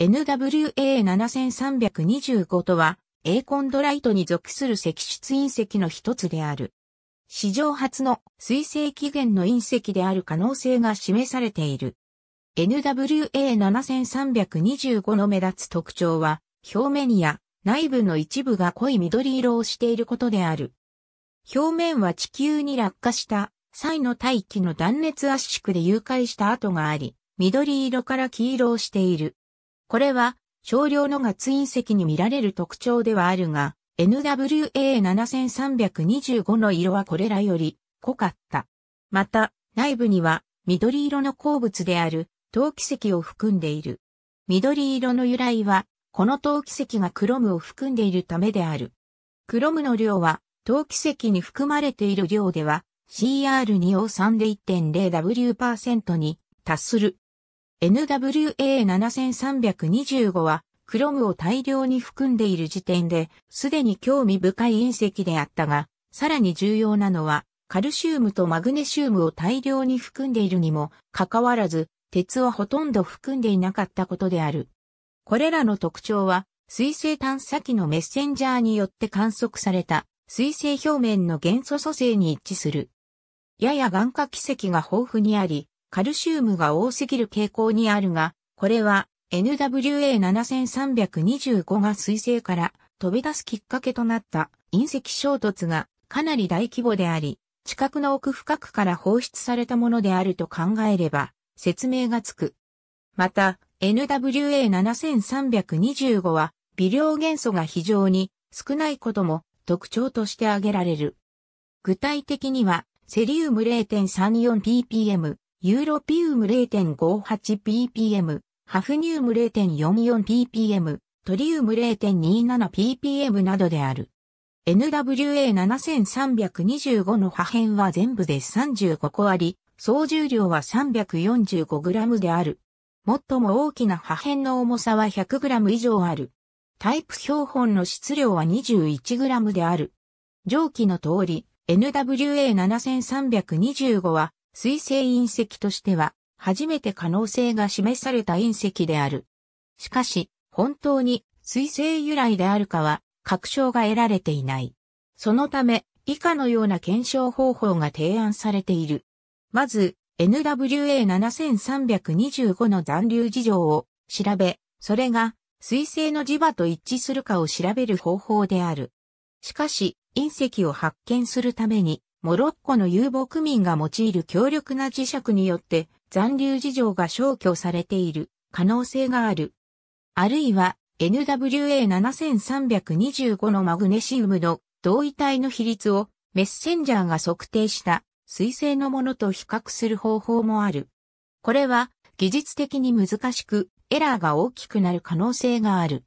NWA7325 とは、エーコンドライトに属する石質隕石の一つである。史上初の水星起源の隕石である可能性が示されている。NWA7325 の目立つ特徴は、表面や内部の一部が濃い緑色をしていることである。表面は地球に落下した際の大気の断熱圧縮で融解した跡があり、緑色から黄色をしている。これは少量のガツ隕石に見られる特徴ではあるが、NWA7325 の色はこれらより濃かった。また、内部には緑色の鉱物である陶器石を含んでいる。緑色の由来は、この陶器石がクロムを含んでいるためである。クロムの量は、陶器石に含まれている量では、CR2O3 で 1.0W% に達する。NWA7325 は、クロムを大量に含んでいる時点で、すでに興味深い隕石であったが、さらに重要なのは、カルシウムとマグネシウムを大量に含んでいるにもかかわらず、鉄はほとんど含んでいなかったことである。これらの特徴は、水星探査機のメッセンジャーによって観測された水星表面の元素組成に一致する。やや眼下奇跡が豊富にあり、カルシウムが多すぎる傾向にあるが、これは NWA7325 が水星から飛び出すきっかけとなった隕石衝突がかなり大規模であり、地殻の奥深くから放出されたものであると考えれば説明がつく。また、NWA7325 は微量元素が非常に少ないことも特徴として挙げられる。具体的には、セリウム 0.34ppm、ユーロピウム 0.58ppm、ハフニウム 0.44ppm、トリウム 0.27ppm などである。NWA7325 の破片は全部で35個あり、総重量は 345g である。最も大きな破片の重さは 100g 以上ある。タイプ標本の質量は 21g である。上記の通り、NWA7325 は水星隕石としては、初めて可能性が示された隕石である。しかし、本当に水星由来であるかは、確証が得られていない。そのため、以下のような検証方法が提案されている。まず、NWA7325 の残留事情を調べ、それが水星の磁場と一致するかを調べる方法である。しかし、隕石を発見するためにモロッコの遊牧民が用いる強力な磁石によって残留事情が消去されている可能性がある。あるいは NWA7325 のマグネシウムの同位体の比率をメッセンジャーが測定した水性のものと比較する方法もある。これは技術的に難しくエラーが大きくなる可能性がある。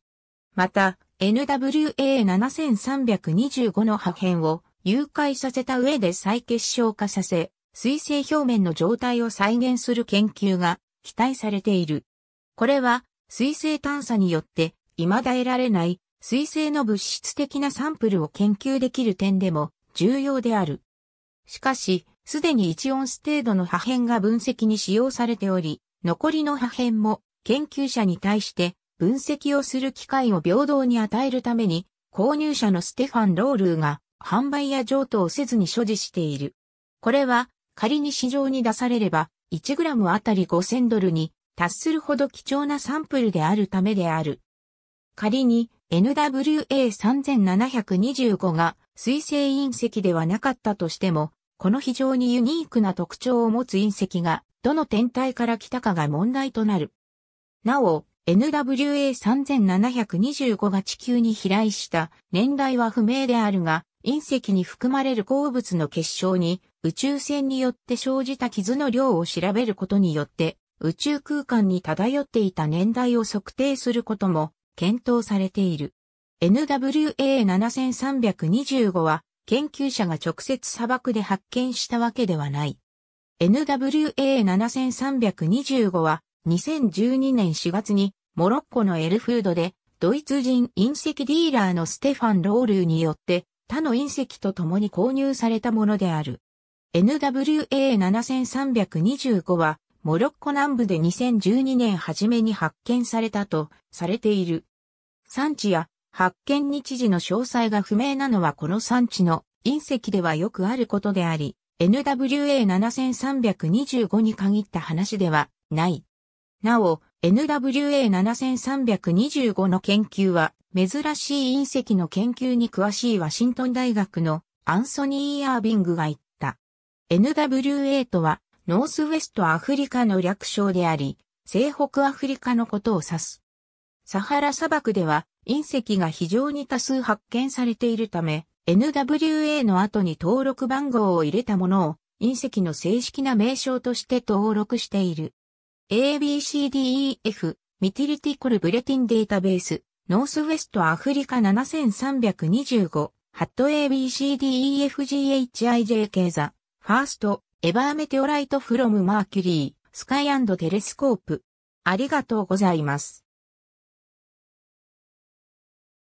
また NWA7325 の破片を融解させた上で再結晶化させ、水性表面の状態を再現する研究が期待されている。これは水性探査によって未だ得られない水性の物質的なサンプルを研究できる点でも重要である。しかし、すでに1オンス程度の破片が分析に使用されており、残りの破片も研究者に対して分析をする機会を平等に与えるために、購入者のステファン・ロールーが販売や譲渡をせずに所持している。これは、仮に市場に出されれば、1g あたり5000ドルに達するほど貴重なサンプルであるためである。仮に NWA3725 が水星隕石ではなかったとしても、この非常にユニークな特徴を持つ隕石がどの天体から来たかが問題となる。なお、NWA3725 が地球に飛来した年代は不明であるが、隕石に含まれる鉱物の結晶に宇宙船によって生じた傷の量を調べることによって宇宙空間に漂っていた年代を測定することも検討されている。NWA7325 は研究者が直接砂漠で発見したわけではない。NWA7325 は2012年4月にモロッコのエルフードでドイツ人隕石ディーラーのステファン・ロールーによって他の隕石と共に購入されたものである。NWA7325 は、モロッコ南部で2012年初めに発見されたとされている。産地や発見日時の詳細が不明なのはこの産地の隕石ではよくあることであり、NWA7325 に限った話ではない。なお、NWA7325 の研究は珍しい隕石の研究に詳しいワシントン大学のアンソニー・アービングが言った。NWA とは、ノースウェストアフリカの略称であり、西北アフリカのことを指す。サハラ砂漠では隕石が非常に多数発見されているため、NWA の後に登録番号を入れたものを隕石の正式な名称として登録している。ABCDEF ミティリティコルブレティンデータベースノースウェストアフリカ7325、ハット ABCDEFGHIJK ザ、ファースト、エバーメテオライトフロムマーキュリー、スカイテレスコープ。ありがとうございます。